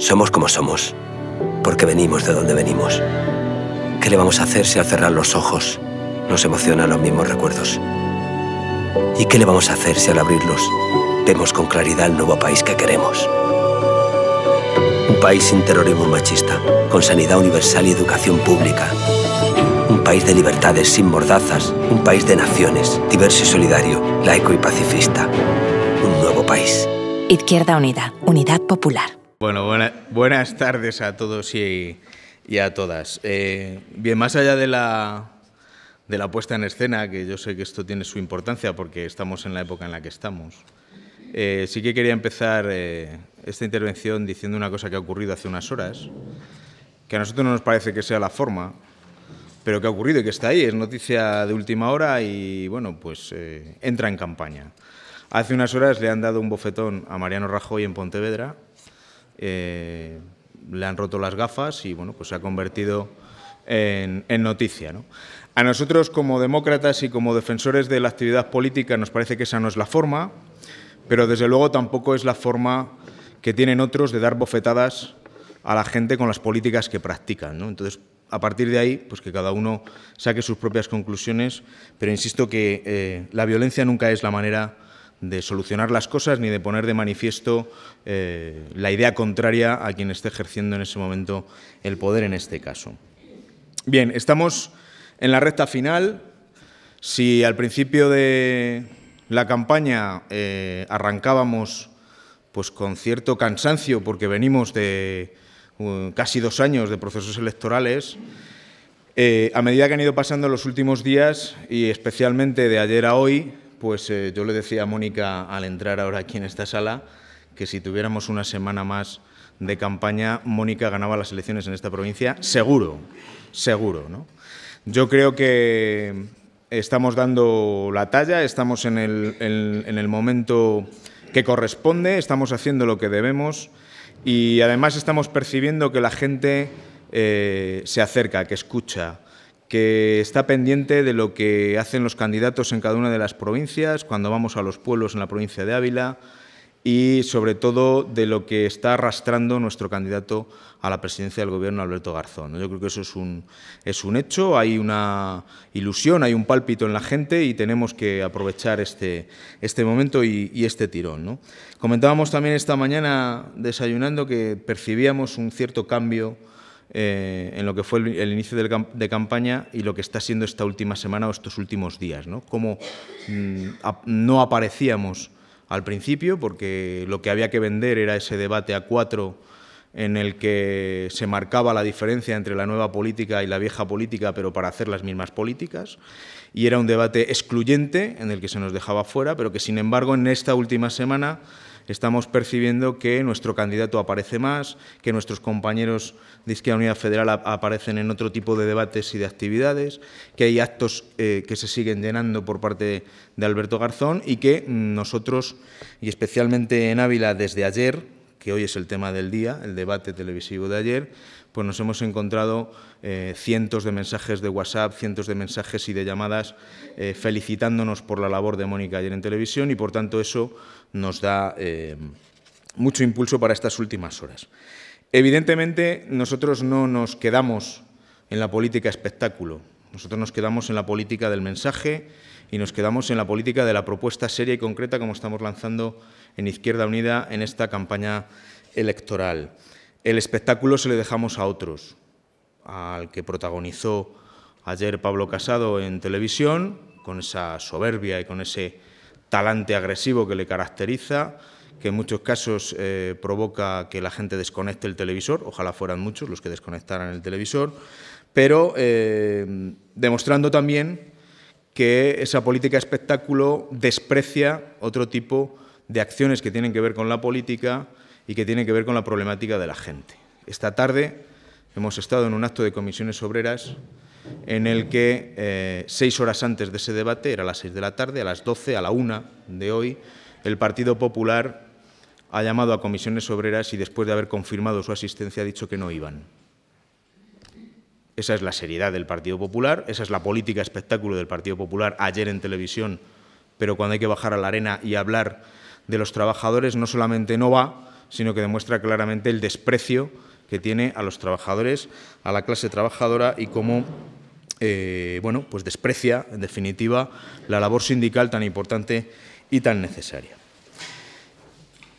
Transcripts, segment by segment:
Somos como somos, porque venimos de donde venimos. ¿Qué le vamos a hacer si al cerrar los ojos nos emocionan los mismos recuerdos? ¿Y qué le vamos a hacer si al abrirlos vemos con claridad el nuevo país que queremos? Un país sin terrorismo machista, con sanidad universal y educación pública. Un país de libertades sin mordazas, un país de naciones, diverso y solidario, laico y pacifista. Un nuevo país. Izquierda Unida, Unidad Popular. Bueno, buenas tardes a todos y, a todas. Eh, bien, más allá de la, de la puesta en escena, que yo sé que esto tiene su importancia porque estamos en la época en la que estamos, eh, sí que quería empezar eh, esta intervención diciendo una cosa que ha ocurrido hace unas horas, que a nosotros no nos parece que sea la forma, pero que ha ocurrido y que está ahí, es noticia de última hora y, bueno, pues entra en campaña. Hace unas horas le han dado un bofetón a Mariano Rajoy en Pontevedra eh, le han roto las gafas y bueno, pues se ha convertido en, noticia. A nosotros como demócratas y como defensores de la actividad política nos parece que esa no es la forma, pero desde luego tampoco es la forma que tienen otros de dar bofetadas a la gente con las políticas que practican. Entonces, a partir de ahí, pues que cada uno saque sus propias conclusiones, pero insisto que eh, la violencia nunca es la manera de solucionar las cosas ni de poner de manifiesto eh, la idea contraria a quien esté ejerciendo en ese momento el poder en este caso. Bien, estamos en la recta final. Si al principio de la campaña eh, arrancábamos pues, con cierto cansancio porque venimos de uh, casi dos años de procesos electorales, eh, a medida que han ido pasando los últimos días y especialmente de ayer a hoy, pues eh, yo le decía a Mónica al entrar ahora aquí en esta sala que si tuviéramos una semana más de campaña, Mónica ganaba las elecciones en esta provincia, seguro, seguro. ¿no? Yo creo que estamos dando la talla, estamos en el, momento que corresponde, estamos haciendo lo que debemos y además estamos percibiendo que la gente eh, se acerca, que escucha, que está pendiente de lo que hacen los candidatos en cada una de las provincias, cuando vamos a los pueblos en la provincia de Ávila y sobre todo de lo que está arrastrando nuestro candidato a la presidencia del gobierno, Alberto Garzón. Yo creo que eso es un, es un hecho, hay una ilusión, hay un pálpito en la gente y tenemos que aprovechar este, este momento y, y este tirón. ¿no? Comentábamos también esta mañana, desayunando, que percibíamos un cierto cambio eh, en lo que fue el, inicio de campaña y lo que está siendo esta última semana o estos últimos días. ¿no? Cómo mm, no aparecíamos al principio, porque lo que había que vender era ese debate a cuatro en el que se marcaba la diferencia entre la nueva política y la vieja política, pero para hacer las mismas políticas. Y era un debate excluyente en el que se nos dejaba fuera, pero que sin embargo en esta última semana estamos percibiendo que nuestro candidato aparece más, que nuestros compañeros de Izquierda Unida Federal aparecen en otro tipo de debates y de actividades, que hay actos eh, que se siguen llenando por parte de Alberto Garzón y que nosotros, y especialmente en Ávila desde ayer, que hoy es el tema del día, el debate televisivo de ayer, pues nos hemos encontrado eh, cientos de mensajes de WhatsApp, cientos de mensajes y de llamadas eh, felicitándonos por la labor de Mónica ayer en televisión y por tanto eso nos da eh, mucho impulso para estas últimas horas. Evidentemente nosotros no nos quedamos en la política espectáculo, nosotros nos quedamos en la política del mensaje y nos quedamos en la política de la propuesta seria y concreta como estamos lanzando en Izquierda Unida en esta campaña electoral. El espectáculo se le dejamos a otros, al que protagonizó ayer Pablo Casado en televisión, con esa soberbia y con ese talante agresivo que le caracteriza, que en muchos casos eh, provoca que la gente desconecte el televisor, ojalá fueran muchos los que desconectaran el televisor, pero eh, demostrando también que esa política espectáculo desprecia otro tipo de acciones que tienen que ver con la política y que tiene que ver con la problemática de la gente. Esta tarde hemos estado en un acto de comisiones obreras en el que eh, seis horas antes de ese debate, era a las seis de la tarde, a las doce, a la una de hoy, el Partido Popular ha llamado a comisiones obreras y después de haber confirmado su asistencia ha dicho que no iban. Esa es la seriedad del Partido Popular, esa es la política espectáculo del Partido Popular ayer en televisión, pero cuando hay que bajar a la arena y hablar de los trabajadores no solamente no va, sino que demuestra claramente el desprecio que tiene a los trabajadores, a la clase trabajadora y cómo eh, bueno, pues desprecia, en definitiva, la labor sindical tan importante y tan necesaria.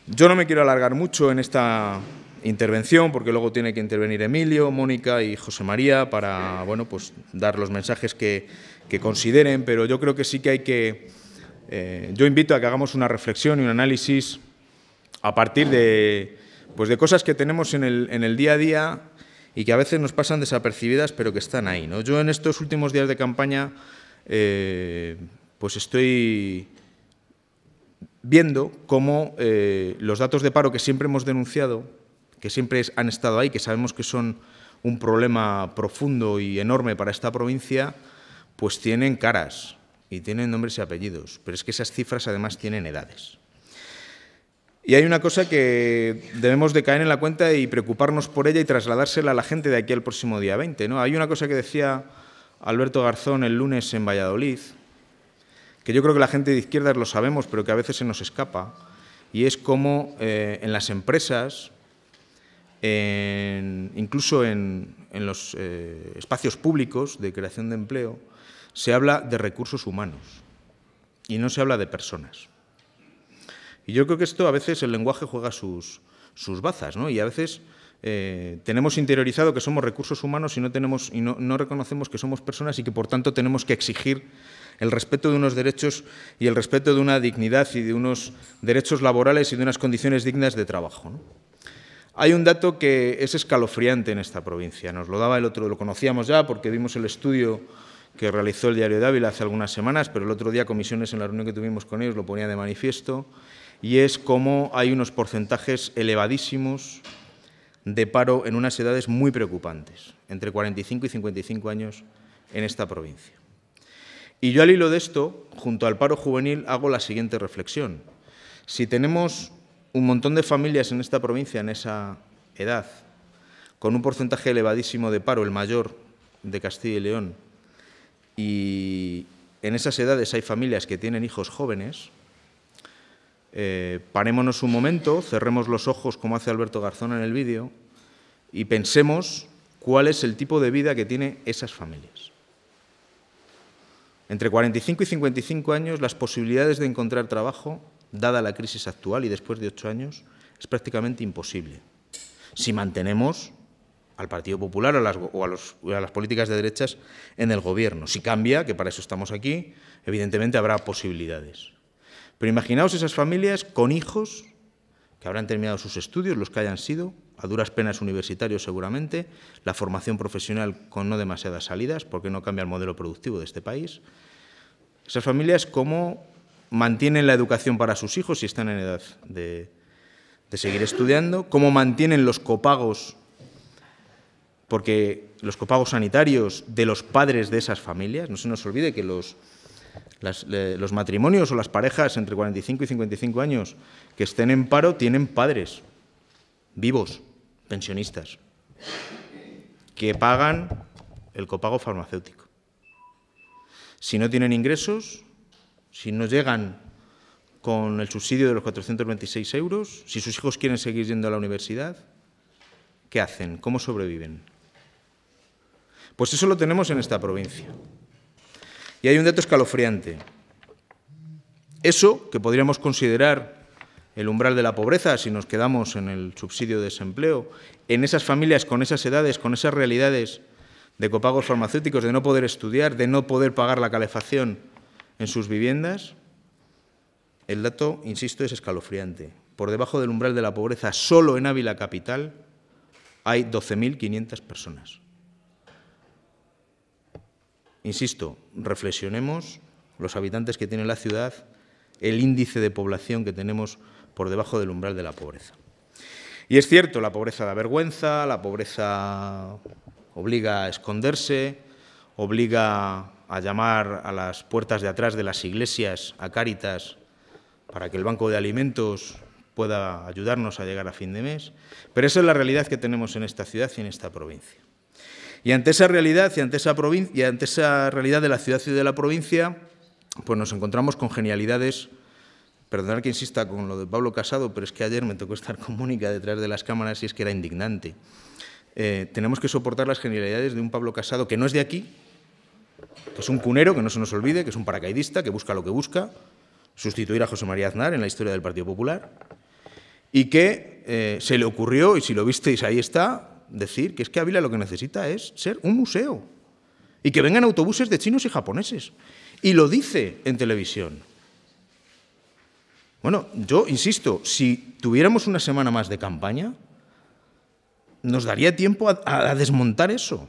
Yo no me quiero alargar mucho en esta intervención, porque luego tiene que intervenir Emilio, Mónica y José María para bueno, pues, dar los mensajes que, consideren, pero yo creo que sí que hay que... Eh, yo invito a que hagamos una reflexión y un análisis a partir de, pues de cosas que tenemos en el, en el día a día y que a veces nos pasan desapercibidas, pero que están ahí. ¿no? Yo en estos últimos días de campaña, eh, pues estoy viendo cómo eh, los datos de paro que siempre hemos denunciado, que siempre han estado ahí, que sabemos que son un problema profundo y enorme para esta provincia, pues tienen caras y tienen nombres y apellidos. Pero es que esas cifras además tienen edades. Y hay una cosa que debemos de caer en la cuenta y preocuparnos por ella y trasladársela a la gente de aquí al próximo día 20. ¿no? Hay una cosa que decía Alberto Garzón el lunes en Valladolid, que yo creo que la gente de izquierdas lo sabemos, pero que a veces se nos escapa, y es cómo eh, en las empresas, incluso en, los eh, espacios públicos de creación de empleo, se habla de recursos humanos y no se habla de personas. Y yo creo que esto a veces el lenguaje juega sus, sus bazas, ¿no? Y a veces eh, tenemos interiorizado que somos recursos humanos y, no, tenemos, y no, no, reconocemos que somos personas y que por tanto tenemos que exigir el respeto de unos derechos y el respeto de una dignidad y de unos derechos laborales y de unas condiciones dignas de trabajo. Hay un dato que es escalofriante en esta provincia. Nos lo daba el otro, lo conocíamos ya porque vimos el estudio que realizó el Diario de Ávila hace algunas semanas, pero el otro día comisiones en la reunión que tuvimos con ellos lo ponía de manifiesto y es como hay unos porcentajes elevadísimos de paro en unas edades muy preocupantes, entre 45 y 55 años en esta provincia. Y yo al hilo de esto, junto al paro juvenil, hago la siguiente reflexión. Si tenemos un montón de familias en esta provincia, en esa edad, con un porcentaje elevadísimo de paro, el mayor de Castilla y León, y en esas edades hay familias que tienen hijos jóvenes, eh, parémonos un momento, cerremos los ojos como hace Alberto Garzón en el vídeo y pensemos cuál es el tipo de vida que tienen esas familias. Entre 45 y 55 años las posibilidades de encontrar trabajo, dada la crisis actual y después de ocho años, es prácticamente imposible. Si mantenemos al Partido Popular o a las políticas de derechas en el gobierno. Si cambia, que para eso estamos aquí, evidentemente habrá posibilidades. Pero imaginaos esas familias con hijos que habrán terminado sus estudios, los que hayan sido, a duras penas universitarios seguramente, la formación profesional con no demasiadas salidas, porque no cambia el modelo productivo de este país. Esas familias cómo mantienen la educación para sus hijos si están en edad de, seguir estudiando, cómo mantienen los copagos, porque los copagos sanitarios de los padres de esas familias, no se nos olvide que los los matrimonios o las parejas entre 45 y 55 años que estén en paro tienen padres vivos, pensionistas, que pagan el copago farmacéutico. Si no tienen ingresos, si no llegan con el subsidio de los 426 euros, si sus hijos quieren seguir yendo a la universidad, ¿qué hacen? ¿Cómo sobreviven? Pues eso lo tenemos en esta provincia. Y hay un dato escalofriante. Eso que podríamos considerar el umbral de la pobreza, si nos quedamos en el subsidio de desempleo, en esas familias con esas edades, con esas realidades de copagos farmacéuticos, de no poder estudiar, de no poder pagar la calefacción en sus viviendas, el dato, insisto, es escalofriante. Por debajo del umbral de la pobreza, solo en Ávila Capital, hay 12.500 personas. Insisto, reflexionemos los habitantes que tiene la ciudad, el índice de población que tenemos por debajo del umbral de la pobreza. Y es cierto, la pobreza da vergüenza, la pobreza obliga a esconderse, obliga a llamar a las puertas de atrás de las iglesias, a Cáritas, para que el banco de alimentos pueda ayudarnos a llegar a fin de mes, pero esa es la realidad que tenemos en esta ciudad y en esta provincia. Y ante esa realidad y ante esa, ante esa realidad de la ciudad y de la provincia, pues nos encontramos con genialidades. Perdonad que insista con lo de Pablo Casado, pero es que ayer me tocó estar con Mónica detrás de las cámaras y es que era indignante. Eh, tenemos que soportar las genialidades de un Pablo Casado que no es de aquí, que es un cunero, que no se nos olvide, que es un paracaidista, que busca lo que busca, sustituir a José María Aznar en la historia del Partido Popular, y que eh, se le ocurrió, y si lo visteis ahí está, decir que es que Ávila lo que necesita es ser un museo y que vengan autobuses de chinos y japoneses. Y lo dice en televisión. Bueno, yo insisto, si tuviéramos una semana más de campaña, nos daría tiempo a, desmontar eso.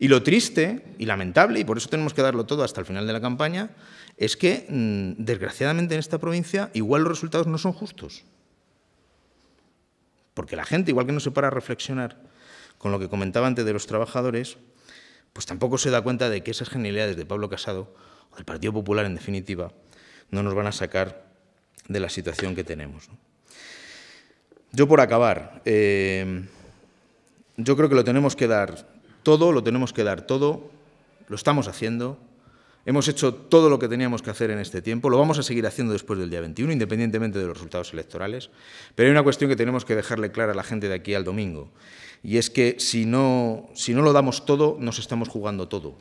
Y lo triste y lamentable, y por eso tenemos que darlo todo hasta el final de la campaña, es que, mm, desgraciadamente, en esta provincia igual los resultados no son justos. Porque la gente, igual que no se para a reflexionar con lo que comentaba antes de los trabajadores, pues tampoco se da cuenta de que esas genialidades de Pablo Casado, o del Partido Popular en definitiva, no nos van a sacar de la situación que tenemos. Yo por acabar, eh, yo creo que lo tenemos que dar todo, lo tenemos que dar todo, lo estamos haciendo, Hemos hecho todo lo que teníamos que hacer en este tiempo, lo vamos a seguir haciendo después del día 21, independientemente de los resultados electorales, pero hay una cuestión que tenemos que dejarle clara a la gente de aquí al domingo, y es que si no, lo damos todo, nos estamos jugando todo.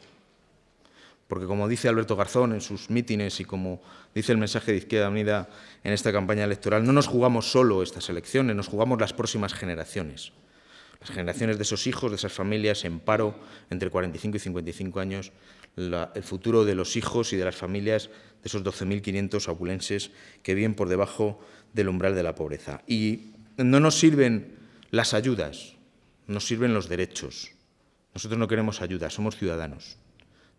Porque como dice Alberto Garzón en sus mítines y como dice el mensaje de Izquierda Unida en esta campaña electoral, no nos jugamos solo estas elecciones, nos jugamos las próximas generaciones. Las generaciones de esos hijos, de esas familias en paro entre 45 y 55 años, el futuro de los hijos y de las familias de esos 12.500 abulenses que viven por debajo del umbral de la pobreza. Y no nos sirven las ayudas, nos sirven los derechos. Nosotros no queremos ayudas, somos ciudadanos.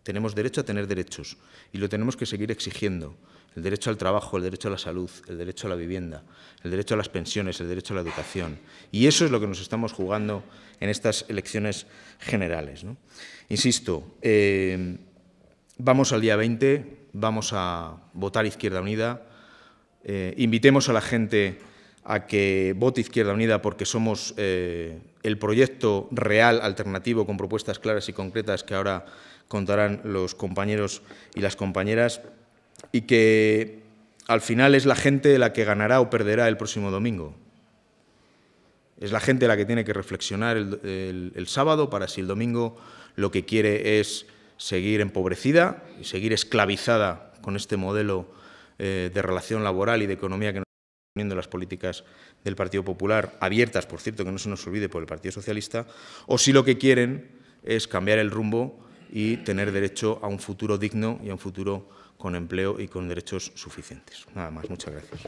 Tenemos derecho a tener derechos y lo tenemos que seguir exigiendo. El derecho al trabajo, el derecho a la salud, el derecho a la vivienda, el derecho a las pensiones, el derecho a la educación. Y eso es lo que nos estamos jugando en estas elecciones generales. Insisto, eh, vamos al día 20, vamos a votar Izquierda Unida, eh, invitemos a la gente a que vote Izquierda Unida porque somos eh, el proyecto real, alternativo, con propuestas claras y concretas que ahora contarán los compañeros y las compañeras, y que al final es la gente la que ganará o perderá el próximo domingo. Es la gente la que tiene que reflexionar el, sábado para si el domingo lo que quiere es seguir empobrecida y seguir esclavizada con este modelo eh, de relación laboral y de economía que nos están poniendo las políticas del Partido Popular, abiertas, por cierto, que no se nos olvide, por el Partido Socialista, o si lo que quieren es cambiar el rumbo y tener derecho a un futuro digno y a un futuro con empleo y con derechos suficientes. Nada más, muchas gracias.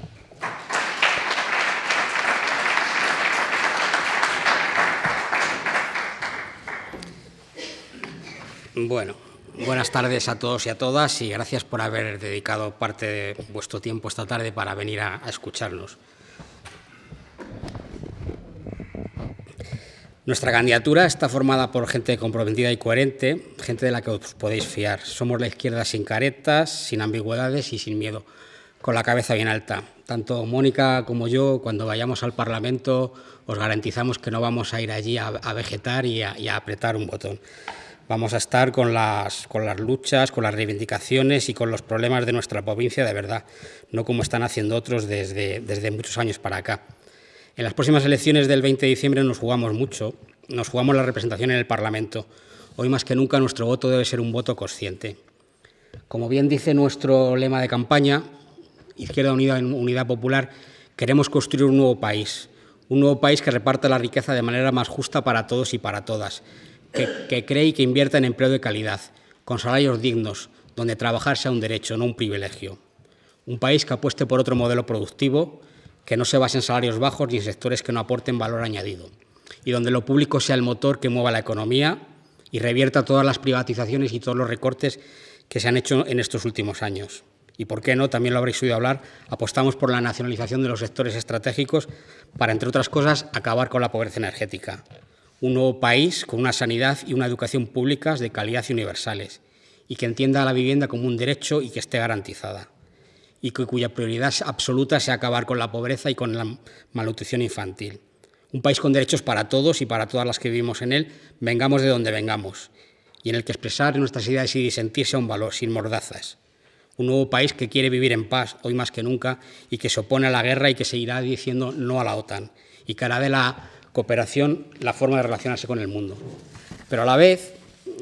Bueno, buenas tardes a todos y a todas y gracias por haber dedicado parte de vuestro tiempo esta tarde para venir a, escucharnos. Nuestra candidatura está formada por gente comprometida y coherente, gente de la que os podéis fiar. Somos la izquierda sin caretas, sin ambigüedades y sin miedo, con la cabeza bien alta. Tanto Mónica como yo, cuando vayamos al Parlamento, os garantizamos que no vamos a ir allí a, vegetar y a, apretar un botón. Vamos a estar con las, luchas, con las reivindicaciones y con los problemas de nuestra provincia de verdad, no como están haciendo otros desde muchos años para acá. En las próximas elecciones del 20 de diciembre nos jugamos mucho, nos jugamos la representación en el Parlamento. Hoy más que nunca nuestro voto debe ser un voto consciente. Como bien dice nuestro lema de campaña, Izquierda Unida en Unidad Popular, queremos construir un nuevo país, un nuevo país que reparta la riqueza de manera más justa para todos y para todas, que, que cree y que invierta en empleo de calidad, con salarios dignos, donde trabajar sea un derecho, no un privilegio. Un país que apueste por otro modelo productivo, que no se basen en salarios bajos ni en sectores que no aporten valor añadido, y donde lo público sea el motor que mueva la economía y revierta todas las privatizaciones y todos los recortes que se han hecho en estos últimos años. Y por qué no, también lo habréis oído hablar, apostamos por la nacionalización de los sectores estratégicos para, entre otras cosas, acabar con la pobreza energética. Un nuevo país con una sanidad y una educación públicas de calidad y universales, y que entienda la vivienda como un derecho y que esté garantizada y cuya prioridad absoluta sea acabar con la pobreza y con la malnutrición infantil. Un país con derechos para todos y para todas las que vivimos en él, vengamos de donde vengamos, y en el que expresar nuestras ideas y disentir a un valor, sin mordazas. Un nuevo país que quiere vivir en paz, hoy más que nunca, y que se opone a la guerra y que seguirá diciendo no a la OTAN, y que hará de la cooperación la forma de relacionarse con el mundo. Pero a la vez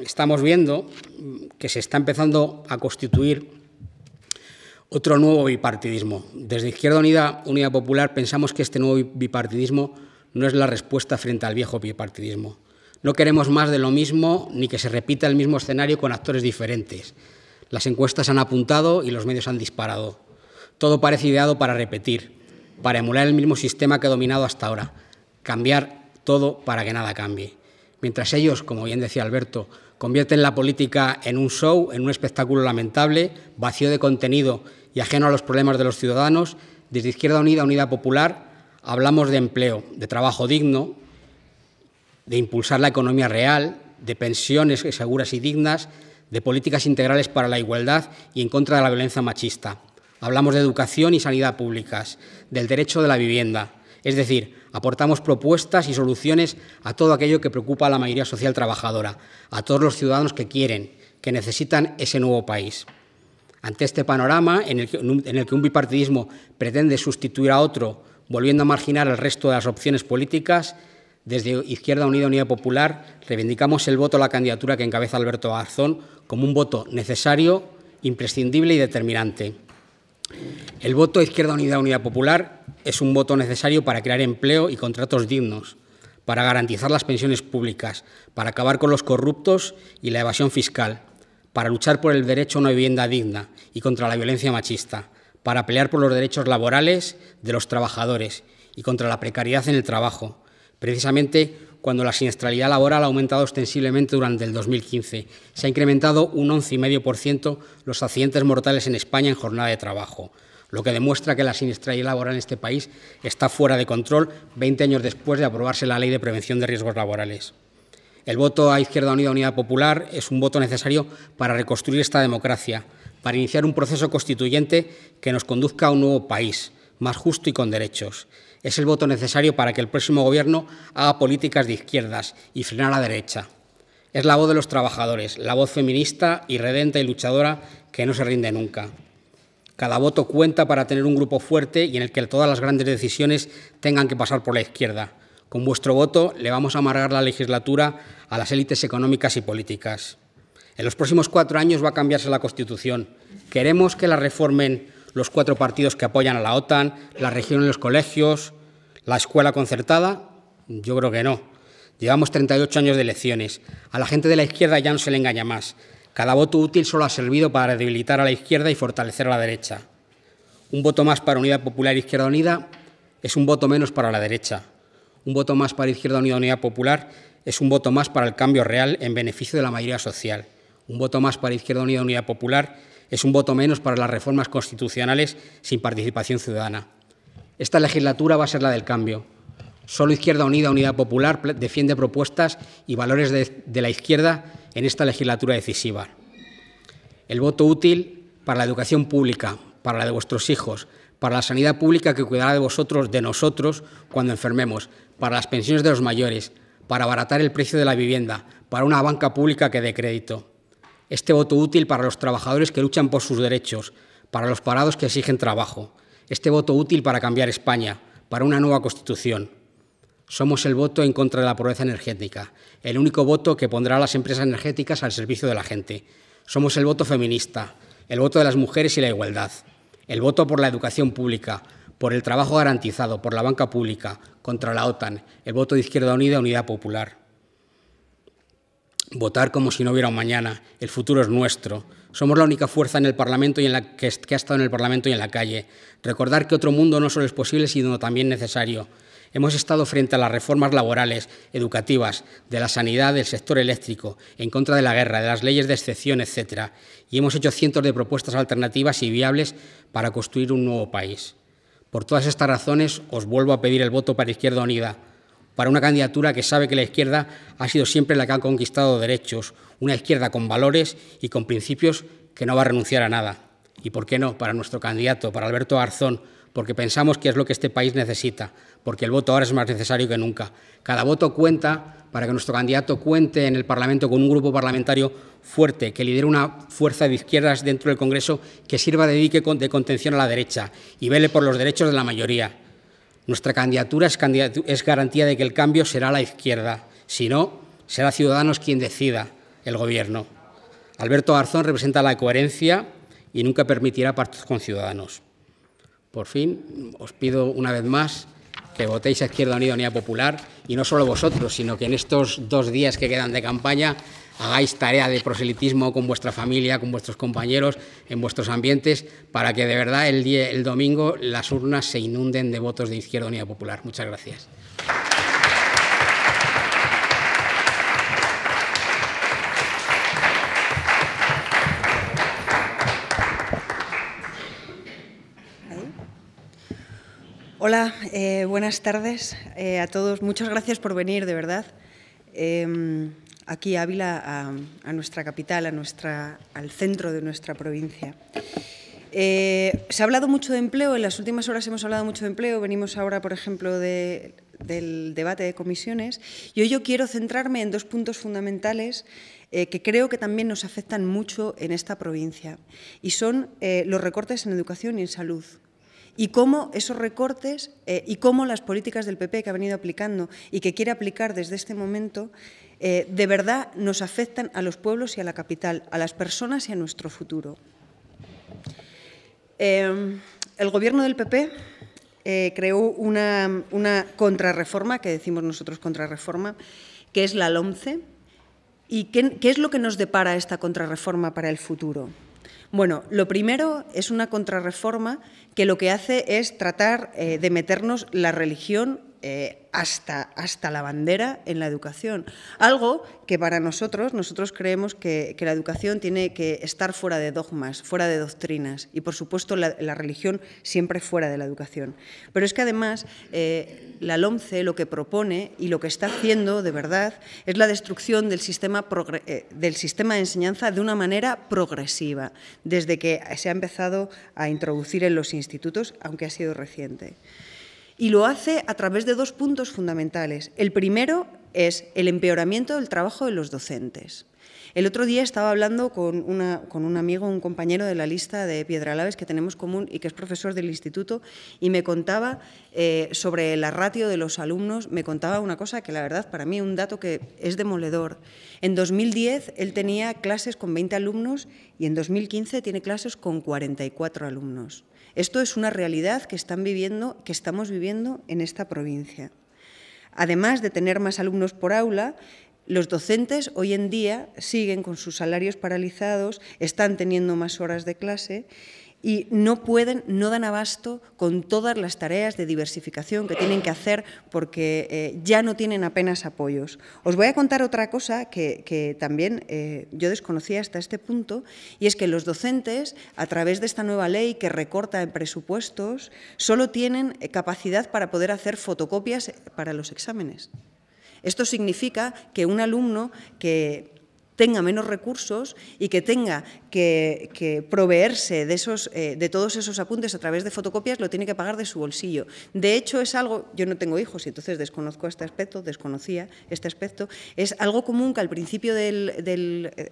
estamos viendo que se está empezando a constituir otro nuevo bipartidismo. Desde Izquierda Unida, Unidad Popular, pensamos que este nuevo bipartidismo no es la respuesta frente al viejo bipartidismo. No queremos más de lo mismo ni que se repita el mismo escenario con actores diferentes. Las encuestas han apuntado y los medios han disparado. Todo parece ideado para repetir, para emular el mismo sistema que ha dominado hasta ahora, cambiar todo para que nada cambie. Mientras ellos, como bien decía Alberto, convierten la política en un show, en un espectáculo lamentable, vacío de contenido y ajeno a los problemas de los ciudadanos, desde Izquierda Unida, Unidad Popular, hablamos de empleo, de trabajo digno, de impulsar la economía real, de pensiones seguras y dignas, de políticas integrales para la igualdad y en contra de la violencia machista. Hablamos de educación y sanidad públicas, del derecho de la vivienda. Es decir, aportamos propuestas y soluciones a todo aquello que preocupa a la mayoría social trabajadora, a todos los ciudadanos que quieren, que necesitan ese nuevo país. Ante este panorama, en el, que, un bipartidismo pretende sustituir a otro, volviendo a marginar el resto de las opciones políticas, desde Izquierda Unida Unidad Popular reivindicamos el voto a la candidatura que encabeza Alberto Garzón como un voto necesario, imprescindible y determinante. El voto a Izquierda Unida Unidad Popular es un voto necesario para crear empleo y contratos dignos, para garantizar las pensiones públicas, para acabar con los corruptos y la evasión fiscal, para luchar por el derecho a una vivienda digna y contra la violencia machista, para pelear por los derechos laborales de los trabajadores y contra la precariedad en el trabajo, precisamente cuando la siniestralidad laboral ha aumentado ostensiblemente durante el 2015. Se ha incrementado un 11,5% los accidentes mortales en España en jornada de trabajo, lo que demuestra que la siniestralidad laboral en este país está fuera de control 20 años después de aprobarse la Ley de Prevención de Riesgos Laborales. El voto a Izquierda Unida, Unidad Popular es un voto necesario para reconstruir esta democracia, para iniciar un proceso constituyente que nos conduzca a un nuevo país, más justo y con derechos. Es el voto necesario para que el próximo Gobierno haga políticas de izquierdas y frenar a la derecha. Es la voz de los trabajadores, la voz feminista, irredenta y luchadora que no se rinde nunca. Cada voto cuenta para tener un grupo fuerte y en el que todas las grandes decisiones tengan que pasar por la izquierda con vuestro voto le vamos a amargar la legislatura a las élites económicas y políticas. En los próximos cuatro años va a cambiarse la Constitución. Queremos que la reformen los cuatro partidos que apoyan a la OTAN, la región en los colegios, la escuela concertada. Yo creo que no. Llevamos 38 años de elecciones. A la gente de la izquierda ya no se le engaña más. Cada voto útil solo ha servido para debilitar a la izquierda y fortalecer a la derecha. Un voto más para Unidad Popular Izquierda Unida es un voto menos para la derecha. Un voto más para Izquierda Unida Unidad Popular es un voto más para el cambio real en beneficio de la mayoría social. Un voto más para Izquierda Unida Unidad Popular es un voto menos para las reformas constitucionales sin participación ciudadana. Esta legislatura va a ser la del cambio. Solo Izquierda Unida Unidad Popular defiende propuestas y valores de, de la izquierda en esta legislatura decisiva. El voto útil para la educación pública, para la de vuestros hijos, para la sanidad pública que cuidará de vosotros, de nosotros, cuando enfermemos, para las pensiones de los mayores, para abaratar el precio de la vivienda, para una banca pública que dé crédito. Este voto útil para los trabajadores que luchan por sus derechos, para los parados que exigen trabajo. Este voto útil para cambiar España, para una nueva Constitución. Somos el voto en contra de la pobreza energética, el único voto que pondrá a las empresas energéticas al servicio de la gente. Somos el voto feminista, el voto de las mujeres y la igualdad. El voto por la educación pública, por el trabajo garantizado, por la banca pública, contra la OTAN, el voto de Izquierda Unida, Unidad Popular. Votar como si no hubiera un mañana, el futuro es nuestro. Somos la única fuerza en el Parlamento y en la que, que ha estado en el Parlamento y en la calle. Recordar que otro mundo no solo es posible, sino también necesario Hemos estado frente a las reformas laborales, educativas, de la sanidad, del sector eléctrico, en contra de la guerra, de las leyes de excepción, etcétera Y hemos hecho cientos de propuestas alternativas y viables para construir un nuevo país. Por todas estas razones, os vuelvo a pedir el voto para Izquierda Unida, para una candidatura que sabe que la izquierda ha sido siempre la que ha conquistado derechos, una izquierda con valores y con principios que no va a renunciar a nada. Y por qué no, para nuestro candidato, para Alberto Arzón porque pensamos que es lo que este país necesita, porque el voto ahora es más necesario que nunca. Cada voto cuenta para que nuestro candidato cuente en el Parlamento con un grupo parlamentario fuerte, que lidere una fuerza de izquierdas dentro del Congreso que sirva de dique de contención a la derecha y vele por los derechos de la mayoría. Nuestra candidatura es garantía de que el cambio será la izquierda, si no, será Ciudadanos quien decida el Gobierno. Alberto Garzón representa la coherencia y nunca permitirá partidos con Ciudadanos. Por fin, os pido una vez más que votéis a Izquierda Unida Popular y no solo vosotros, sino que en estos dos días que quedan de campaña hagáis tarea de proselitismo con vuestra familia, con vuestros compañeros, en vuestros ambientes, para que de verdad el, el domingo las urnas se inunden de votos de Izquierda Unida Popular. Muchas gracias. Hola, eh, buenas tardes eh, a todos. Muchas gracias por venir, de verdad, em, aquí a Ávila, a, nuestra capital, a nuestra, al centro de nuestra provincia. Eh, se ha hablado mucho de empleo, en las últimas horas hemos hablado mucho de empleo, venimos ahora, por ejemplo, del debate de comisiones, y hoy yo quiero centrarme en dos puntos fundamentales que creo que también nos afectan mucho en esta provincia, y son los recortes en educación y en salud y cómo esos recortes eh, y cómo las políticas del PP que ha venido aplicando y que quiere aplicar desde este momento eh, de verdad nos afectan a los pueblos y a la capital, a las personas y a nuestro futuro. Eh, el gobierno del PP creó una, contrarreforma, que decimos nosotros contrarreforma, que es la LOMCE, y qué es lo que nos depara esta contrarreforma para el futuro. Bueno, lo primero es una contrarreforma que lo que hace es tratar eh, de meternos la religión eh, hasta, la bandera en la educación. Algo que para nosotros, nosotros creemos que, la educación tiene que estar fuera de dogmas, fuera de doctrinas y, por supuesto, la, religión siempre fuera de la educación. Pero es que además eh, la LOMCE lo que propone y lo que está haciendo de verdad es la destrucción del sistema, eh, del sistema de enseñanza de una manera progresiva, desde que se ha empezado a introducir en los institutos, aunque ha sido reciente y lo hace a través de dos puntos fundamentales. El primero es el empeoramiento del trabajo de los docentes. El otro día estaba hablando con, un amigo, un compañero de la lista de Piedralaves que tenemos común y que es profesor del instituto, y me contaba eh, sobre la ratio de los alumnos, me contaba una cosa que la verdad para mí un dato que es demoledor. En 2010 él tenía clases con 20 alumnos y en 2015 tiene clases con 44 alumnos. Esto es una realidad que, están viviendo, que estamos viviendo en esta provincia. Además de tener más alumnos por aula, los docentes hoy en día siguen con sus salarios paralizados, están teniendo más horas de clase y no pueden, no dan abasto con todas las tareas de diversificación que tienen que hacer porque eh, ya no tienen apenas apoyos. Os voy a contar otra cosa que, también eh, yo desconocía hasta este punto y es que los docentes, a través de esta nueva ley que recorta en presupuestos, solo tienen eh, capacidad para poder hacer fotocopias para los exámenes. Esto significa que un alumno que tenga menos recursos y que tenga que, proveerse de, esos, eh, de todos esos apuntes a través de fotocopias, lo tiene que pagar de su bolsillo. De hecho, es algo, yo no tengo hijos y entonces desconozco este aspecto, desconocía este aspecto, es algo común que al principio del, eh,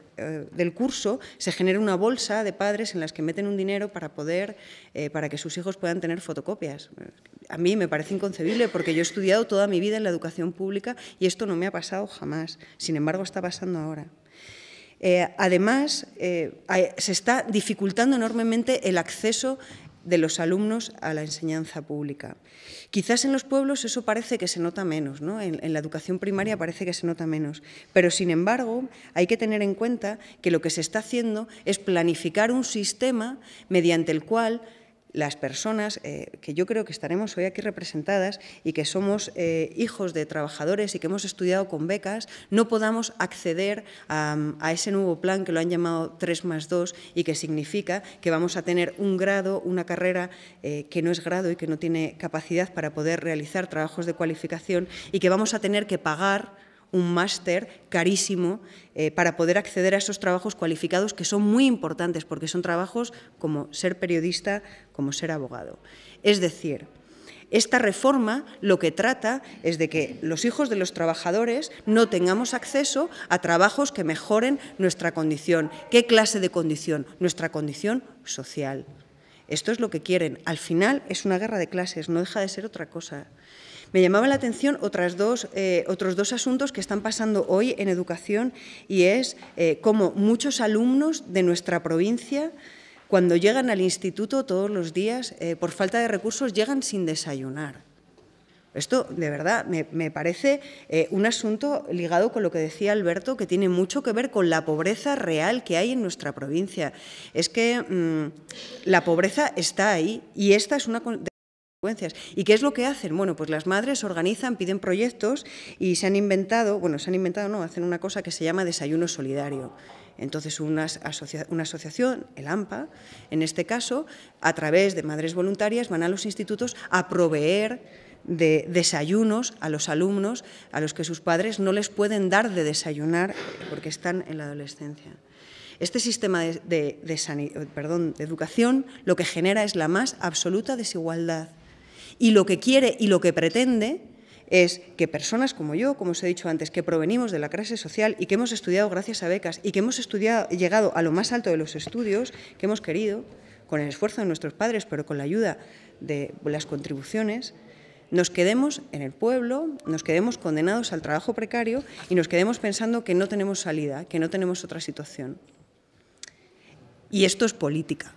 eh, curso se genera una bolsa de padres en las que meten un dinero para poder, para que sus hijos puedan tener fotocopias. A mí me parece inconcebible porque yo he estudiado toda mi vida en la educación pública y esto no me ha pasado jamás. Sin embargo, está pasando ahora. Eh, además, eh, se está dificultando enormemente el acceso de los alumnos a la enseñanza pública. Quizás en los pueblos eso parece que se nota menos, ¿no? en, la educación primaria parece que se nota menos, pero sin embargo hay que tener en cuenta que lo que se está haciendo es planificar un sistema mediante el cual las personas eh, que yo creo que estaremos hoy aquí representadas y que somos eh, hijos de trabajadores y que hemos estudiado con becas, no podamos acceder a, ese nuevo plan que lo han llamado 3 más 2 y que significa que vamos a tener un grado, una carrera eh, que no es grado y que no tiene capacidad para poder realizar trabajos de cualificación y que vamos a tener que pagar un máster carísimo eh, para poder acceder a esos trabajos cualificados que son muy importantes porque son trabajos como ser periodista, como ser abogado. Es decir, esta reforma lo que trata es de que los hijos de los trabajadores no tengamos acceso a trabajos que mejoren nuestra condición. ¿Qué clase de condición? Nuestra condición social. Esto es lo que quieren. Al final es una guerra de clases, no deja de ser otra cosa. Me llamaban la atención dos, eh, otros dos asuntos que están pasando hoy en educación y es eh, cómo muchos alumnos de nuestra provincia cuando llegan al instituto todos los días, eh, por falta de recursos, llegan sin desayunar. Esto, de verdad, me, parece un asunto ligado con lo que decía Alberto, que tiene mucho que ver con la pobreza real que hay en nuestra provincia. Es que mm, la pobreza está ahí y esta es una... ¿Y qué es lo que hacen? Bueno, pues las madres organizan, piden proyectos y se han inventado, bueno, se han inventado, no, hacen una cosa que se llama desayuno solidario. Entonces, una, asociación, el AMPA, en este caso, a través de madres voluntarias, van a los institutos a proveer de desayunos a los alumnos a los que sus padres no les pueden dar de desayunar porque están en la adolescencia. Este sistema de educación lo que genera es la más absoluta desigualdad y lo que quiere y lo que pretende es que personas como yo, como os he dicho antes, que provenimos de la clase social y que hemos estudiado gracias a becas y que hemos estudiado, llegado a lo más alto de los estudios que hemos querido, con el esfuerzo de nuestros padres, pero con la ayuda de las contribuciones, nos quedemos en el pueblo, nos quedemos condenados al trabajo precario y nos quedemos pensando que no tenemos salida, que no tenemos otra situación. Y esto es política.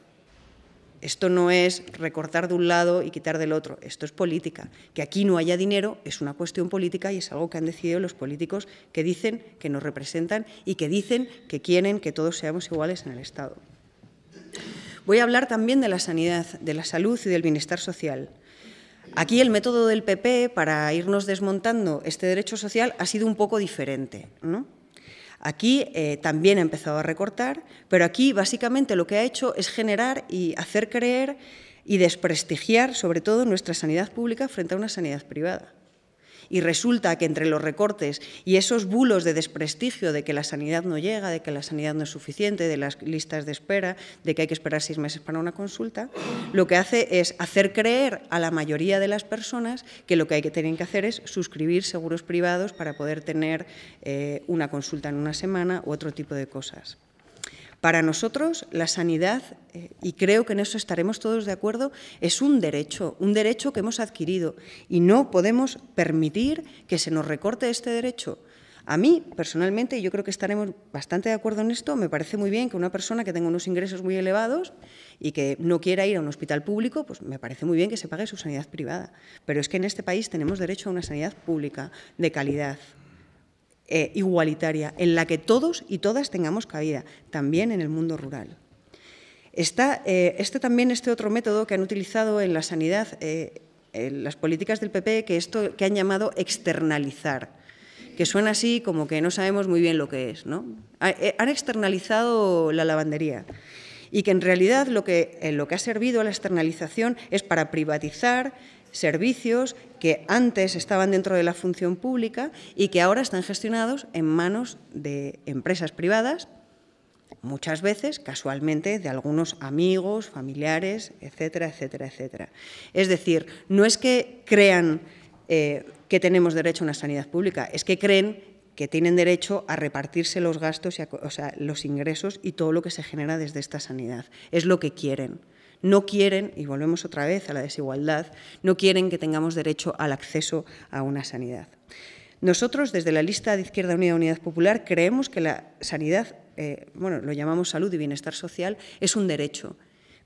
Esto no es recortar de un lado y quitar del otro, esto es política. Que aquí no haya dinero es una cuestión política y es algo que han decidido los políticos que dicen que nos representan y que dicen que quieren que todos seamos iguales en el Estado. Voy a hablar también de la sanidad, de la salud y del bienestar social. Aquí el método del PP para irnos desmontando este derecho social ha sido un poco diferente. ¿no? Aquí eh, también ha empezado a recortar, pero aquí básicamente lo que ha hecho es generar y hacer creer y desprestigiar sobre todo nuestra sanidad pública frente a una sanidad privada y resulta que entre los recortes y esos bulos de desprestigio de que la sanidad no llega, de que la sanidad no es suficiente, de las listas de espera, de que hay que esperar seis meses para una consulta, lo que hace es hacer creer a la mayoría de las personas que lo que hay que tienen que hacer es suscribir seguros privados para poder tener eh, una consulta en una semana u otro tipo de cosas. Para nosotros la sanidad, eh, y creo que en eso estaremos todos de acuerdo, es un derecho, un derecho que hemos adquirido y no podemos permitir que se nos recorte este derecho. A mí, personalmente, y yo creo que estaremos bastante de acuerdo en esto, me parece muy bien que una persona que tenga unos ingresos muy elevados y que no quiera ir a un hospital público, pues me parece muy bien que se pague su sanidad privada. Pero es que en este país tenemos derecho a una sanidad pública de calidad. Eh, igualitaria, en la que todos y todas tengamos cabida, también en el mundo rural. Está eh, este también este otro método que han utilizado en la sanidad eh, en las políticas del PP, que esto que han llamado externalizar, que suena así como que no sabemos muy bien lo que es, ¿no? Han externalizado la lavandería y que en realidad lo que, lo que ha servido a la externalización es para privatizar servicios que antes estaban dentro de la función pública y que ahora están gestionados en manos de empresas privadas, muchas veces casualmente de algunos amigos, familiares, etcétera, etcétera, etcétera. Es decir, no es que crean eh, que tenemos derecho a una sanidad pública, es que creen que tienen derecho a repartirse los gastos, y los ingresos y todo lo que se genera desde esta sanidad. Es lo que quieren no quieren, y volvemos otra vez a la desigualdad, no quieren que tengamos derecho al acceso a una sanidad. Nosotros, desde la lista de Izquierda Unida Unidad Popular, creemos que la sanidad, eh, bueno, lo llamamos salud y bienestar social, es un derecho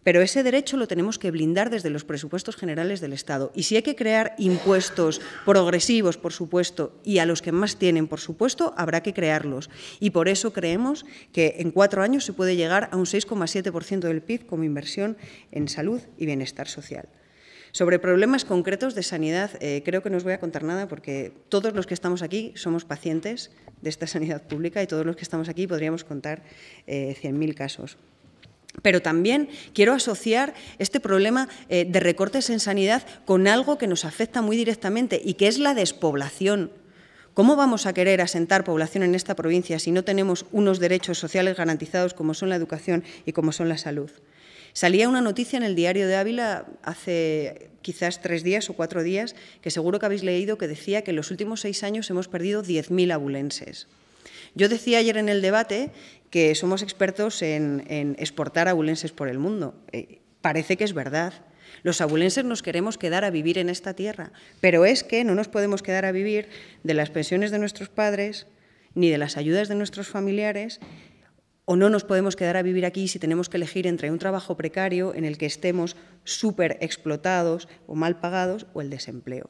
pero ese derecho lo tenemos que blindar desde los presupuestos generales del Estado. Y si hay que crear impuestos progresivos, por supuesto, y a los que más tienen, por supuesto, habrá que crearlos. Y por eso creemos que en cuatro años se puede llegar a un 6,7% del PIB como inversión en salud y bienestar social. Sobre problemas concretos de sanidad, eh, creo que no os voy a contar nada porque todos los que estamos aquí somos pacientes de esta sanidad pública y todos los que estamos aquí podríamos contar 100.000 eh, casos. Pero también quiero asociar este problema eh, de recortes en sanidad con algo que nos afecta muy directamente y que es la despoblación. ¿Cómo vamos a querer asentar población en esta provincia si no tenemos unos derechos sociales garantizados como son la educación y como son la salud? Salía una noticia en el diario de Ávila hace quizás tres días o cuatro días, que seguro que habéis leído, que decía que en los últimos seis años hemos perdido 10.000 abulenses. Yo decía ayer en el debate que somos expertos en, exportar abulenses por el mundo. Eh, parece que es verdad. Los abulenses nos queremos quedar a vivir en esta tierra, pero es que no nos podemos quedar a vivir de las pensiones de nuestros padres ni de las ayudas de nuestros familiares, o no nos podemos quedar a vivir aquí si tenemos que elegir entre un trabajo precario en el que estemos súper explotados o mal pagados o el desempleo.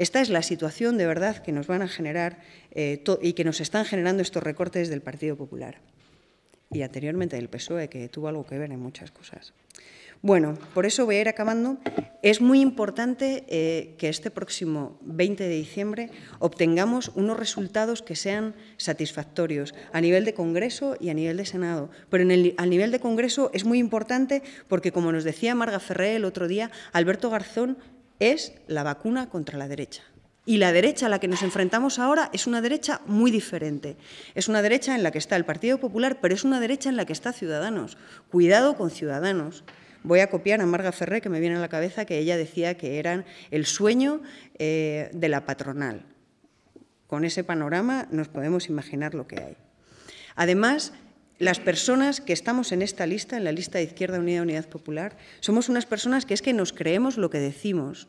Esta es la situación de verdad que nos van a generar eh, y que nos están generando estos recortes del Partido Popular y anteriormente del PSOE, que tuvo algo que ver en muchas cosas. Bueno, por eso voy a ir acabando. Es muy importante eh, que este próximo 20 de diciembre obtengamos unos resultados que sean satisfactorios a nivel de Congreso y a nivel de Senado. Pero en al nivel de Congreso es muy importante porque, como nos decía Marga Ferrer el otro día, Alberto Garzón es la vacuna contra la derecha. Y la derecha a la que nos enfrentamos ahora es una derecha muy diferente. Es una derecha en la que está el Partido Popular, pero es una derecha en la que está Ciudadanos. Cuidado con Ciudadanos. Voy a copiar a Marga Ferré, que me viene a la cabeza, que ella decía que eran el sueño eh, de la patronal. Con ese panorama nos podemos imaginar lo que hay. Además, las personas que estamos en esta lista, en la lista de Izquierda Unida Unidad Popular, somos unas personas que es que nos creemos lo que decimos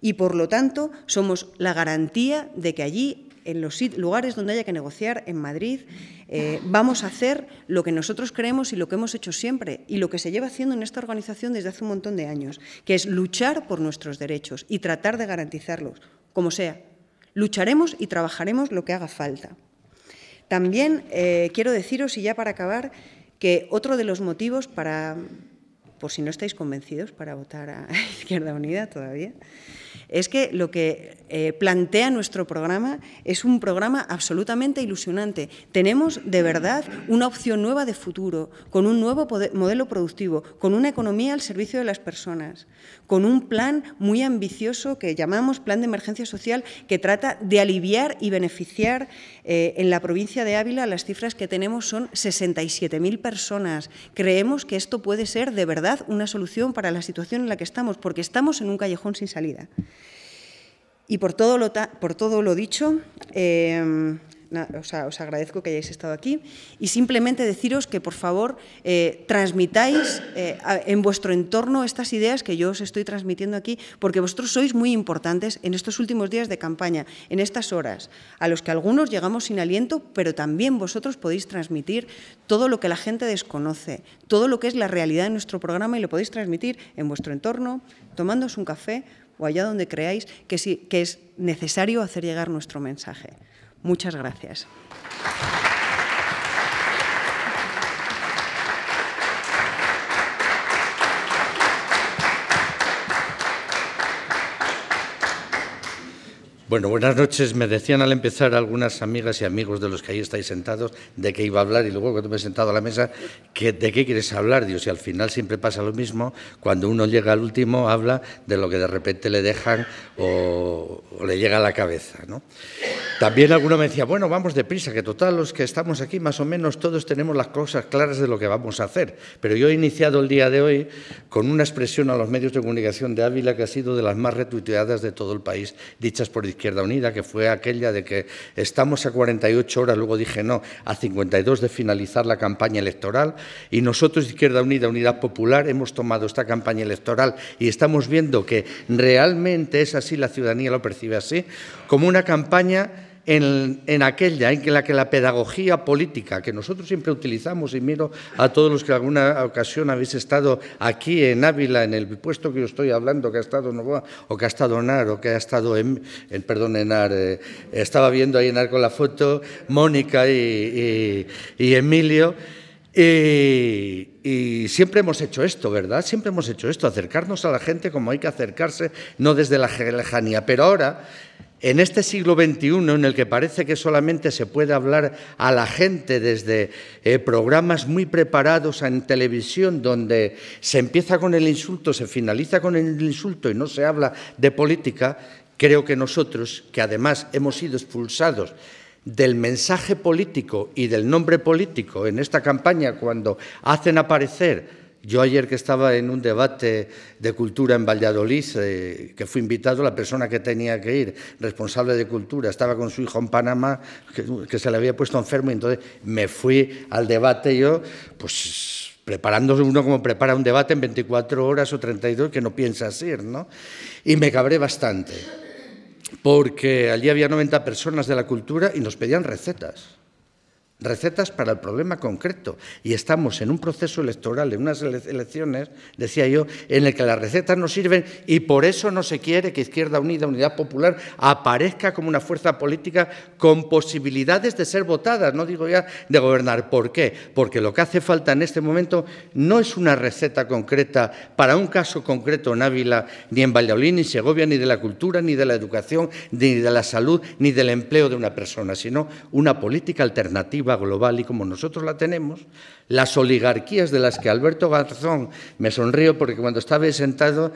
y por lo tanto somos la garantía de que allí, en los lugares donde haya que negociar, en Madrid, eh, vamos a hacer lo que nosotros creemos y lo que hemos hecho siempre y lo que se lleva haciendo en esta organización desde hace un montón de años, que es luchar por nuestros derechos y tratar de garantizarlos, como sea. Lucharemos y trabajaremos lo que haga falta. También eh, quiero deciros, y ya para acabar, que otro de los motivos para, por si no estáis convencidos para votar a Izquierda Unida todavía, es que lo que eh, plantea nuestro programa es un programa absolutamente ilusionante. Tenemos de verdad una opción nueva de futuro, con un nuevo modelo productivo, con una economía al servicio de las personas, con un plan muy ambicioso que llamamos Plan de Emergencia Social, que trata de aliviar y beneficiar eh, en la provincia de Ávila. Las cifras que tenemos son 67.000 personas. Creemos que esto puede ser de verdad una solución para la situación en la que estamos, porque estamos en un callejón sin salida. Y por todo lo, por todo lo dicho, eh, os agradezco que hayáis estado aquí y simplemente deciros que, por favor, eh, transmitáis eh, en vuestro entorno estas ideas que yo os estoy transmitiendo aquí, porque vosotros sois muy importantes en estos últimos días de campaña, en estas horas, a los que algunos llegamos sin aliento, pero también vosotros podéis transmitir todo lo que la gente desconoce, todo lo que es la realidad de nuestro programa y lo podéis transmitir en vuestro entorno, tomándoos un café o allá donde creáis que es necesario hacer llegar nuestro mensaje. Muchas gracias. Bueno, buenas noches. Me decían al empezar algunas amigas y amigos de los que ahí estáis sentados de qué iba a hablar y luego cuando me he sentado a la mesa, que, ¿de qué quieres hablar? Dios, y al final siempre pasa lo mismo. Cuando uno llega al último, habla de lo que de repente le dejan o, le llega a la cabeza. ¿no? También alguno me decía, bueno, vamos deprisa, que total, los que estamos aquí más o menos todos tenemos las cosas claras de lo que vamos a hacer. Pero yo he iniciado el día de hoy con una expresión a los medios de comunicación de Ávila que ha sido de las más retuiteadas de todo el país, dichas por izquierda Unida, que fue aquella de que estamos a 48 horas, luego dije no, a 52 de finalizar la campaña electoral, y nosotros, Izquierda Unida, Unidad Popular, hemos tomado esta campaña electoral y estamos viendo que realmente es así, la ciudadanía lo percibe así, como una campaña en, aquella en la que la pedagogía política, que nosotros siempre utilizamos, y miro a todos los que alguna ocasión habéis estado aquí en Ávila, en el puesto que yo estoy hablando, que ha estado Novoa, o que ha estado Nar, o que ha estado en, perdón, Enar, eh, estaba viendo ahí Enar con la foto, Mónica y, Emilio. Y, y, siempre hemos hecho esto, ¿verdad? Siempre hemos hecho esto, acercarnos a la gente como hay que acercarse, no desde la lejanía. Pero ahora en este siglo XXI, en el que parece que solamente se puede hablar a la gente desde eh, programas muy preparados en televisión, donde se empieza con el insulto, se finaliza con el insulto y no se habla de política, creo que nosotros, que además hemos sido expulsados del mensaje político y del nombre político en esta campaña, cuando hacen aparecer yo ayer que estaba en un debate de cultura en Valladolid, eh, que fui invitado, la persona que tenía que ir, responsable de cultura, estaba con su hijo en Panamá, que, que se le había puesto enfermo, y entonces me fui al debate yo, pues preparándose uno como prepara un debate en 24 horas o 32 que no piensas ir, ¿no? Y me cabré bastante, porque allí había 90 personas de la cultura y nos pedían recetas recetas para el problema concreto. Y estamos en un proceso electoral, en unas elecciones, decía yo, en el que las recetas no sirven y por eso no se quiere que Izquierda Unida, Unidad Popular, aparezca como una fuerza política con posibilidades de ser votada, no digo ya de gobernar. ¿Por qué? Porque lo que hace falta en este momento no es una receta concreta para un caso concreto en Ávila, ni en Valladolid, ni en Segovia, ni de la cultura, ni de la educación, ni de la salud, ni del empleo de una persona, sino una política alternativa global y como nosotros la tenemos, las oligarquías de las que Alberto Garzón me sonrió porque cuando estaba sentado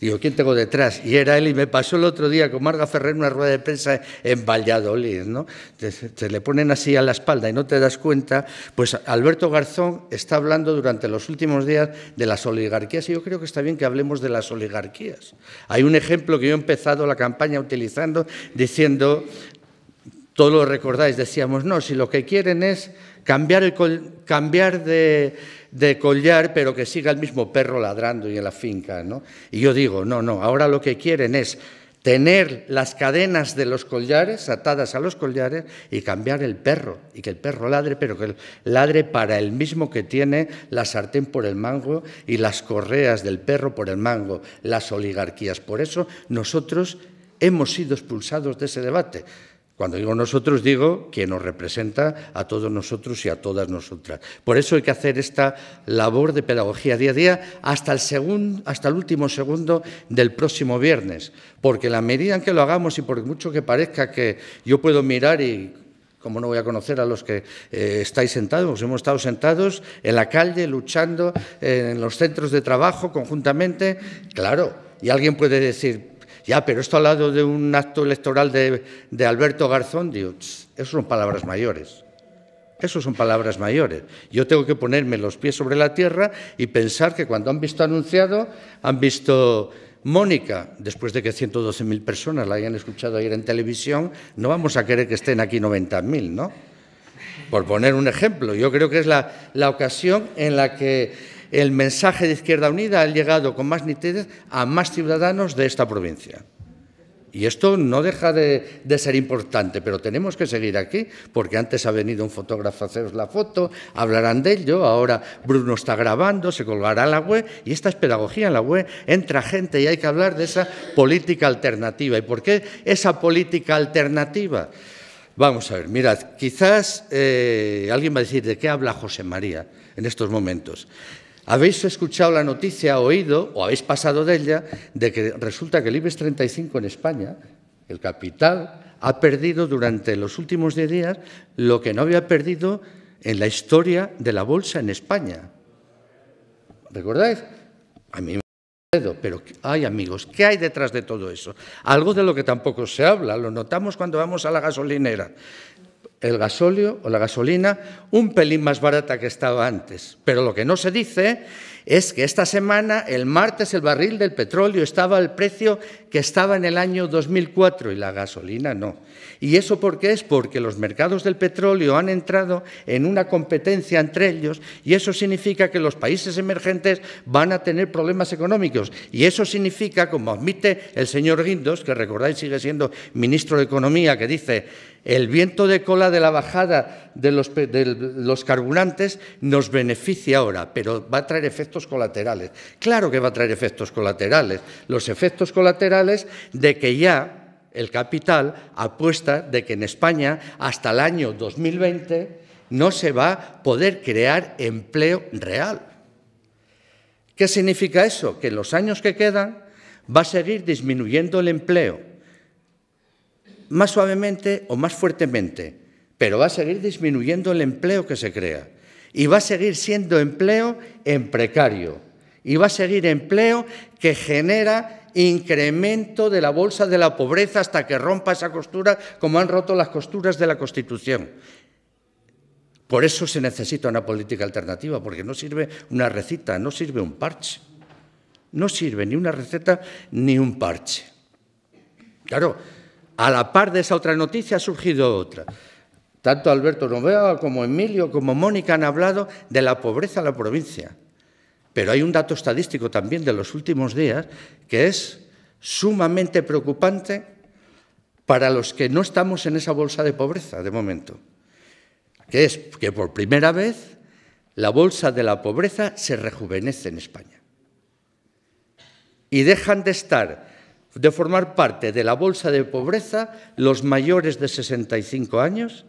Digo, ¿quién tengo detrás? Y era él, y me pasó el otro día con Marga Ferrer una rueda de prensa en Valladolid, ¿no? te, le ponen así a la espalda y no te das cuenta. Pues Alberto Garzón está hablando durante los últimos días de las oligarquías, y yo creo que está bien que hablemos de las oligarquías. Hay un ejemplo que yo he empezado la campaña utilizando, diciendo todos lo recordáis, decíamos, no, si lo que quieren es cambiar, el cambiar de, de, collar, pero que siga el mismo perro ladrando y en la finca. ¿no? Y yo digo, no, no, ahora lo que quieren es tener las cadenas de los collares atadas a los collares y cambiar el perro, y que el perro ladre, pero que ladre para el mismo que tiene la sartén por el mango y las correas del perro por el mango, las oligarquías. Por eso nosotros hemos sido expulsados de ese debate. Cuando digo nosotros, digo que nos representa a todos nosotros y a todas nosotras. Por eso hay que hacer esta labor de pedagogía día a día hasta el, segundo, hasta el último segundo del próximo viernes, porque la medida en que lo hagamos y por mucho que parezca que yo puedo mirar y como no voy a conocer a los que eh, estáis sentados, hemos estado sentados en la calle luchando eh, en los centros de trabajo conjuntamente, claro, y alguien puede decir, ya, pero esto al lado de un acto electoral de, Alberto Garzón, digo, eso son palabras mayores. Esos son palabras mayores. Yo tengo que ponerme los pies sobre la tierra y pensar que cuando han visto anunciado, han visto Mónica, después de que 112.000 personas la hayan escuchado ayer en televisión, no vamos a querer que estén aquí 90.000, ¿no? Por poner un ejemplo, yo creo que es la, la ocasión en la que el mensaje de Izquierda Unida ha llegado con más nitidez a más ciudadanos de esta provincia. Y esto no deja de, ser importante, pero tenemos que seguir aquí, porque antes ha venido un fotógrafo a haceros la foto, hablarán de ello, ahora Bruno está grabando, se colgará la web, y esta es pedagogía en la web, entra gente y hay que hablar de esa política alternativa. ¿Y por qué esa política alternativa? Vamos a ver, mirad, quizás eh, alguien va a decir de qué habla José María en estos momentos. Habéis escuchado la noticia, oído o habéis pasado de ella, de que resulta que el IBEX 35 en España, el capital, ha perdido durante los últimos 10 días lo que no había perdido en la historia de la bolsa en España. ¿Recordáis? A mí me pero hay amigos, ¿qué hay detrás de todo eso? Algo de lo que tampoco se habla, lo notamos cuando vamos a la gasolinera el gasóleo o la gasolina un pelín más barata que estaba antes. Pero lo que no se dice es que esta semana, el martes, el barril del petróleo estaba al precio que estaba en el año 2004 y la gasolina no. ¿Y eso por qué es? Porque los mercados del petróleo han entrado en una competencia entre ellos y eso significa que los países emergentes van a tener problemas económicos. Y eso significa, como admite el señor Guindos, que recordáis sigue siendo ministro de Economía, que dice el viento de cola de la bajada de los, carburantes nos beneficia ahora, pero va a traer efectos colaterales. Claro que va a traer efectos colaterales. Los efectos colaterales de que ya el capital apuesta de que en España hasta el año 2020 no se va a poder crear empleo real. ¿Qué significa eso? Que en los años que quedan va a seguir disminuyendo el empleo más suavemente o más fuertemente, pero va a seguir disminuyendo el empleo que se crea y va a seguir siendo empleo en precario y va a seguir empleo que genera incremento de la bolsa de la pobreza hasta que rompa esa costura como han roto las costuras de la Constitución. Por eso se necesita una política alternativa, porque no sirve una receta, no sirve un parche. No sirve ni una receta ni un parche. Claro, a la par de esa otra noticia ha surgido otra. Tanto Alberto Novea como Emilio como Mónica han hablado de la pobreza en la provincia. Pero hay un dato estadístico también de los últimos días que es sumamente preocupante para los que no estamos en esa bolsa de pobreza de momento, que es que por primera vez la bolsa de la pobreza se rejuvenece en España. Y dejan de estar de formar parte de la bolsa de pobreza los mayores de 65 años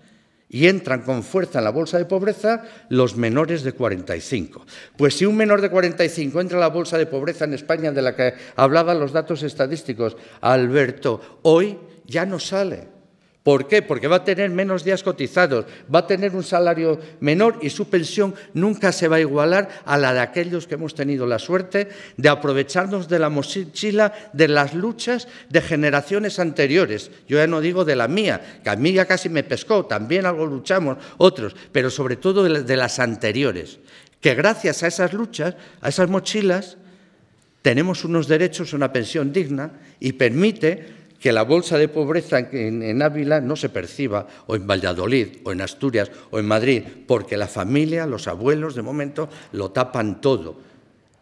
y entran con fuerza en la bolsa de pobreza los menores de 45. Pues si un menor de 45 entra en la bolsa de pobreza en España, de la que hablaban los datos estadísticos, Alberto, hoy ya no sale. ¿Por qué? Porque va a tener menos días cotizados, va a tener un salario menor y su pensión nunca se va a igualar a la de aquellos que hemos tenido la suerte de aprovecharnos de la mochila de las luchas de generaciones anteriores. Yo ya no digo de la mía, que a mí ya casi me pescó, también algo luchamos otros, pero sobre todo de las anteriores, que gracias a esas luchas, a esas mochilas, tenemos unos derechos, una pensión digna y permite que la bolsa de pobreza en, Ávila no se perciba, o en Valladolid, o en Asturias, o en Madrid, porque la familia, los abuelos, de momento, lo tapan todo.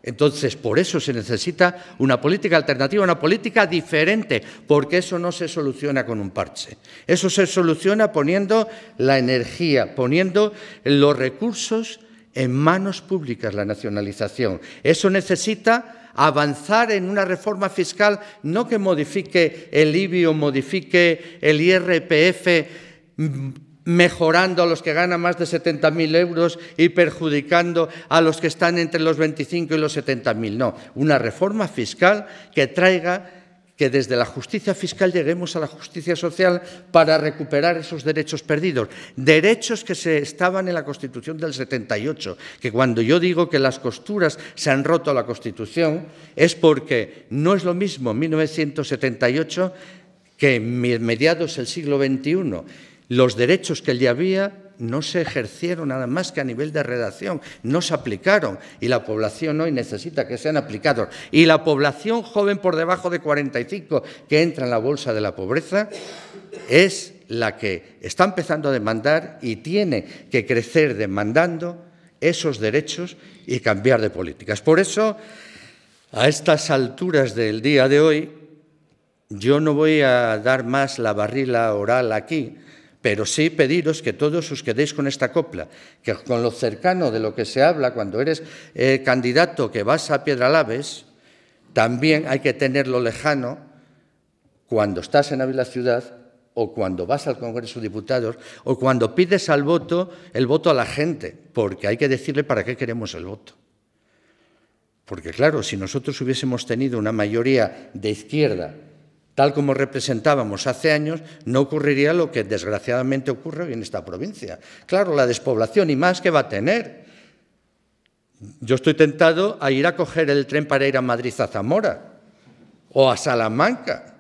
Entonces, por eso se necesita una política alternativa, una política diferente, porque eso no se soluciona con un parche. Eso se soluciona poniendo la energía, poniendo los recursos en manos públicas, la nacionalización. Eso necesita avanzar en una reforma fiscal, no que modifique el IBI o modifique el IRPF mm, mejorando a los que ganan más de 70.000 euros y perjudicando a los que están entre los 25 y los 70.000. No, una reforma fiscal que traiga que desde la justicia fiscal lleguemos a la justicia social para recuperar esos derechos perdidos, derechos que se estaban en la Constitución del 78, que cuando yo digo que las costuras se han roto a la Constitución es porque no es lo mismo 1978 que mediados del siglo XXI. Los derechos que ya había no se ejercieron nada más que a nivel de redacción, no se aplicaron y la población hoy necesita que sean aplicados. Y la población joven por debajo de 45 que entra en la bolsa de la pobreza es la que está empezando a demandar y tiene que crecer demandando esos derechos y cambiar de políticas. Por eso, a estas alturas del día de hoy, yo no voy a dar más la barrila oral aquí, pero sí pediros que todos os quedéis con esta copla, que con lo cercano de lo que se habla cuando eres eh, candidato que vas a Piedralaves, también hay que tenerlo lejano cuando estás en Ávila Ciudad o cuando vas al Congreso de Diputados o cuando pides al voto el voto a la gente, porque hay que decirle para qué queremos el voto. Porque claro, si nosotros hubiésemos tenido una mayoría de izquierda tal como representábamos hace años, no ocurriría lo que desgraciadamente ocurre hoy en esta provincia. Claro, la despoblación y más que va a tener. Yo estoy tentado a ir a coger el tren para ir a Madrid a Zamora o a Salamanca.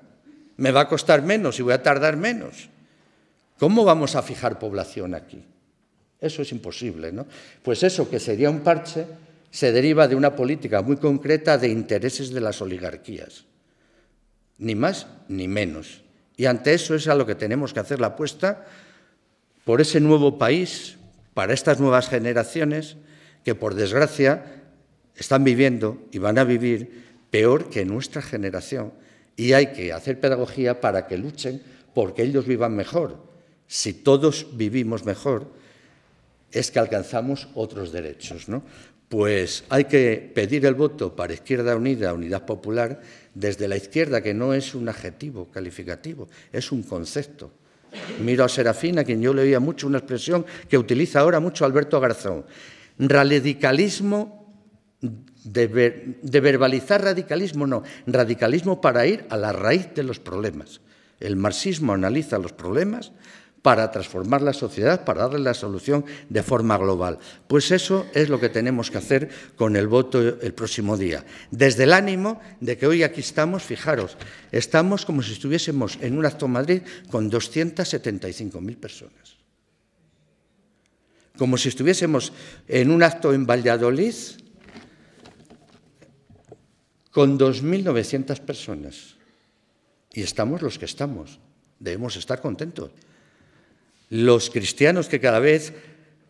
Me va a costar menos y voy a tardar menos. ¿Cómo vamos a fijar población aquí? Eso es imposible, ¿no? Pues eso que sería un parche se deriva de una política muy concreta de intereses de las oligarquías ni más ni menos. Y ante eso es a lo que tenemos que hacer la apuesta por ese nuevo país, para estas nuevas generaciones que, por desgracia, están viviendo y van a vivir peor que nuestra generación. Y hay que hacer pedagogía para que luchen porque ellos vivan mejor. Si todos vivimos mejor, es que alcanzamos otros derechos. Pues hay que pedir el voto para Izquierda Unida, Unidad Popular, desde la izquierda, que no es un adjetivo calificativo, es un concepto. Miro a serafina a quien yo leía mucho una expresión que utiliza ahora mucho Alberto Garzón. Radicalismo de, verbalizar radicalismo, no, radicalismo para ir a la raíz de los problemas. El marxismo analiza los problemas, para transformar la sociedad, para darle la solución de forma global. Pues eso es lo que tenemos que hacer con el voto el próximo día. Desde el ánimo de que hoy aquí estamos, fijaros, estamos como si estuviésemos en un acto en Madrid con 275.000 personas. Como si estuviésemos en un acto en Valladolid con 2.900 personas. Y estamos los que estamos. Debemos estar contentos los cristianos que cada vez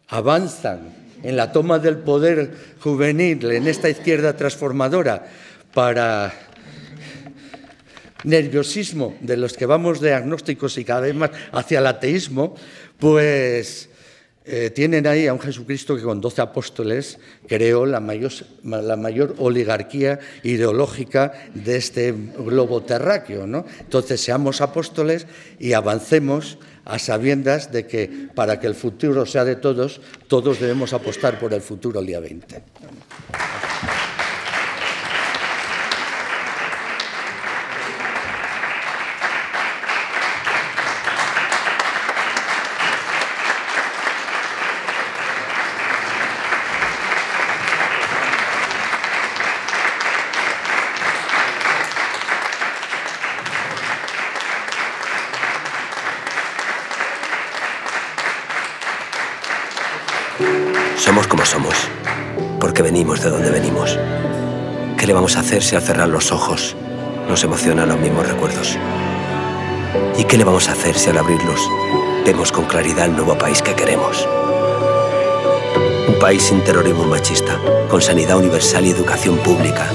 avanzan en la toma del poder juvenil, en esta izquierda transformadora, para nerviosismo de los que vamos de agnósticos y cada vez más hacia el ateísmo, pues eh, tienen ahí a un Jesucristo que con doce apóstoles creó la mayor, la mayor oligarquía ideológica de este globo terráqueo. Entonces, seamos apóstoles y avancemos a sabiendas de que para que el futuro sea de todos, todos debemos apostar por el futuro el día 20. si a cerrar los ojos nos emocionan los mismos recuerdos. ¿Y qué le vamos a hacer si al abrirlos vemos con claridad el nuevo país que queremos? Un país sin terrorismo machista, con sanidad universal y educación pública.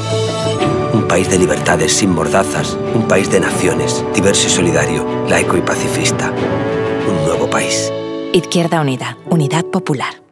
Un país de libertades sin mordazas, un país de naciones, diverso y solidario, laico y pacifista. Un nuevo país. Izquierda Unida, Unidad Popular.